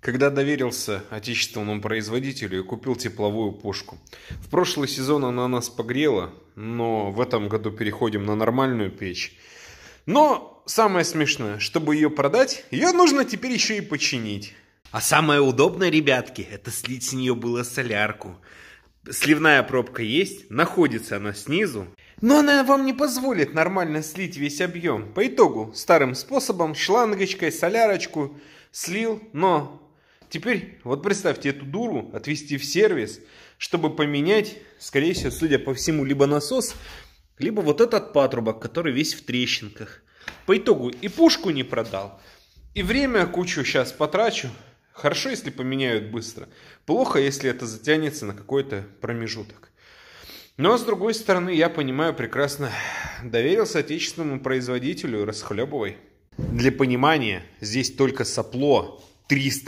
когда доверился отечественному производителю и купил тепловую пушку. В прошлый сезон она нас погрела, но в этом году переходим на нормальную печь. Но самое смешное, чтобы ее продать, ее нужно теперь еще и починить. А самое удобное, ребятки, это слить с нее было солярку. Сливная пробка есть, находится она снизу. Но она вам не позволит нормально слить весь объем. По итогу, старым способом, шлангочкой, солярочку слил, но Теперь вот представьте эту дуру отвести в сервис, чтобы поменять, скорее всего, судя по всему, либо насос, либо вот этот патрубок, который весь в трещинках. По итогу и пушку не продал, и время кучу сейчас потрачу. Хорошо, если поменяют быстро. Плохо, если это затянется на какой-то промежуток. Но, с другой стороны, я понимаю прекрасно, доверился отечественному производителю, расхлебывай. Для понимания, здесь только сопло 300